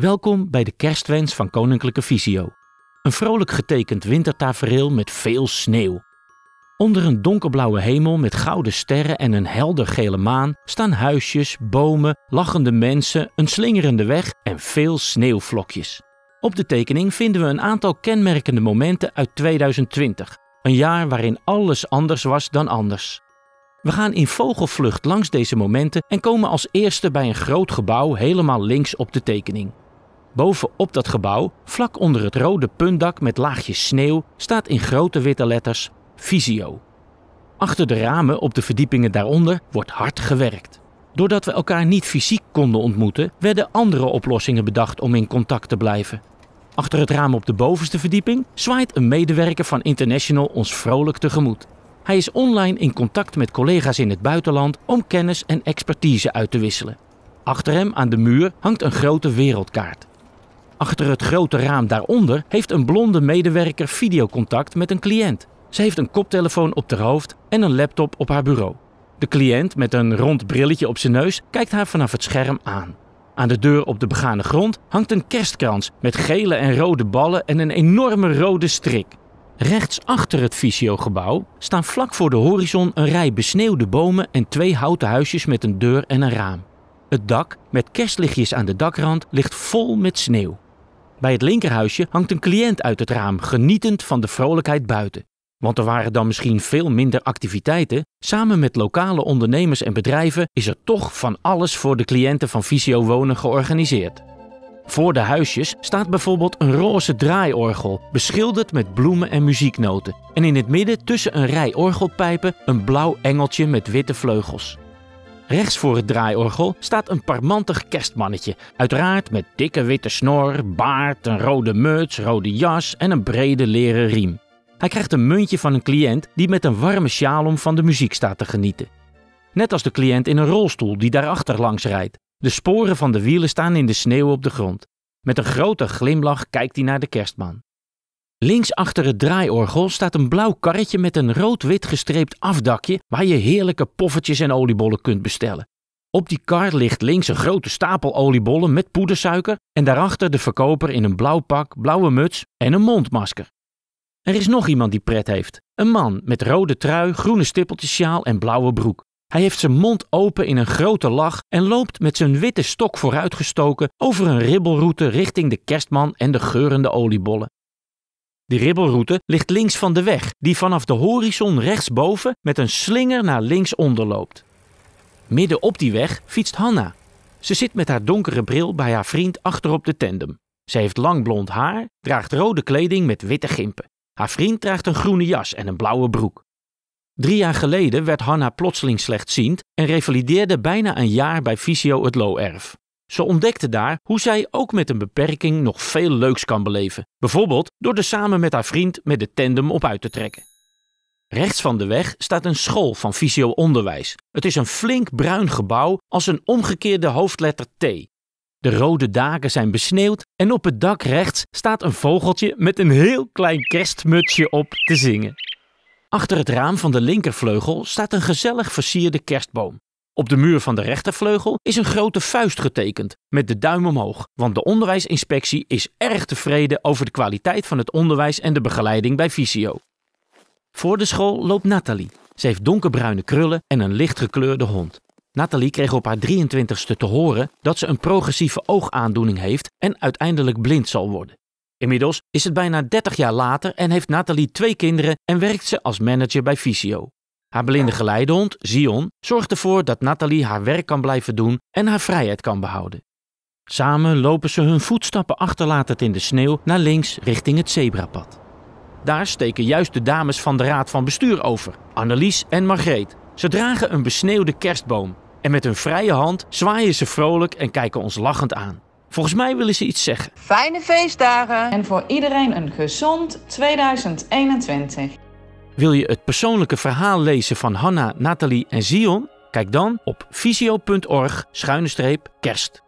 Welkom bij de kerstwens van Koninklijke Visio. Een vrolijk getekend wintertafereel met veel sneeuw. Onder een donkerblauwe hemel met gouden sterren en een helder gele maan staan huisjes, bomen, lachende mensen, een slingerende weg en veel sneeuwvlokjes. Op de tekening vinden we een aantal kenmerkende momenten uit 2020, een jaar waarin alles anders was dan anders. We gaan in vogelvlucht langs deze momenten en komen als eerste bij een groot gebouw helemaal links op de tekening. Bovenop dat gebouw, vlak onder het rode puntdak met laagjes sneeuw, staat in grote witte letters Visio. Achter de ramen op de verdiepingen daaronder wordt hard gewerkt. Doordat we elkaar niet fysiek konden ontmoeten, werden andere oplossingen bedacht om in contact te blijven. Achter het raam op de bovenste verdieping zwaait een medewerker van International ons vrolijk tegemoet. Hij is online in contact met collega's in het buitenland om kennis en expertise uit te wisselen. Achter hem aan de muur hangt een grote wereldkaart. Achter het grote raam daaronder heeft een blonde medewerker videocontact met een cliënt. Ze heeft een koptelefoon op haar hoofd en een laptop op haar bureau. De cliënt met een rond brilletje op zijn neus kijkt haar vanaf het scherm aan. Aan de deur op de begane grond hangt een kerstkrans met gele en rode ballen en een enorme rode strik. Rechts achter het fysiogebouw staan vlak voor de horizon een rij besneeuwde bomen en twee houten huisjes met een deur en een raam. Het dak, met kerstlichtjes aan de dakrand, ligt vol met sneeuw. Bij het linkerhuisje hangt een cliënt uit het raam, genietend van de vrolijkheid buiten. Want er waren dan misschien veel minder activiteiten. Samen met lokale ondernemers en bedrijven is er toch van alles voor de cliënten van Visio Wonen georganiseerd. Voor de huisjes staat bijvoorbeeld een roze draaiorgel, beschilderd met bloemen en muzieknoten. En in het midden tussen een rij orgelpijpen een blauw engeltje met witte vleugels. Rechts voor het draaiorgel staat een parmantig kerstmannetje, uiteraard met dikke witte snor, baard, een rode muts, rode jas en een brede leren riem. Hij krijgt een muntje van een cliënt die met een warme sjaal om van de muziek staat te genieten. Net als de cliënt in een rolstoel die daarachter langs rijdt. De sporen van de wielen staan in de sneeuw op de grond. Met een grote glimlach kijkt hij naar de kerstman. Links achter het draaiorgel staat een blauw karretje met een rood-wit gestreept afdakje waar je heerlijke poffertjes en oliebollen kunt bestellen. Op die kar ligt links een grote stapel oliebollen met poedersuiker en daarachter de verkoper in een blauw pak, blauwe muts en een mondmasker. Er is nog iemand die pret heeft. Een man met rode trui, groene stippeltjesjaal en blauwe broek. Hij heeft zijn mond open in een grote lach en loopt met zijn witte stok vooruitgestoken over een ribbelroute richting de kerstman en de geurende oliebollen. De ribbelroute ligt links van de weg, die vanaf de horizon rechtsboven met een slinger naar linksonder loopt. Midden op die weg fietst Hanna. Ze zit met haar donkere bril bij haar vriend achterop de tandem. Ze heeft lang blond haar, draagt rode kleding met witte gimpen. Haar vriend draagt een groene jas en een blauwe broek. Drie jaar geleden werd Hanna plotseling slechtziend en revalideerde bijna een jaar bij Visio het Loerf. Ze ontdekte daar hoe zij ook met een beperking nog veel leuks kan beleven, bijvoorbeeld door er samen met haar vriend met de tandem op uit te trekken. Rechts van de weg staat een school van fysio onderwijs. Het is een flink bruin gebouw als een omgekeerde hoofdletter T. De rode daken zijn besneeuwd en op het dak rechts staat een vogeltje met een heel klein kerstmutsje op te zingen. Achter het raam van de linkervleugel staat een gezellig versierde kerstboom. Op de muur van de rechtervleugel is een grote vuist getekend, met de duim omhoog, want de onderwijsinspectie is erg tevreden over de kwaliteit van het onderwijs en de begeleiding bij Visio. Voor de school loopt Nathalie. Ze heeft donkerbruine krullen en een lichtgekleurde hond. Nathalie kreeg op haar 23ste te horen dat ze een progressieve oogaandoening heeft en uiteindelijk blind zal worden. Inmiddels is het bijna 30 jaar later en heeft Nathalie twee kinderen en werkt ze als manager bij Visio. Haar blinde geleidehond, Zion, zorgt ervoor dat Nathalie haar werk kan blijven doen en haar vrijheid kan behouden. Samen lopen ze hun voetstappen achterlatend in de sneeuw naar links richting het zebrapad. Daar steken juist de dames van de Raad van Bestuur over, Annelies en Margreet. Ze dragen een besneeuwde kerstboom en met hun vrije hand zwaaien ze vrolijk en kijken ons lachend aan. Volgens mij willen ze iets zeggen. Fijne feestdagen en voor iedereen een gezond 2021. Wil je het persoonlijke verhaal lezen van Hanna, Nathalie en Zion? Kijk dan op visio.org-kerst.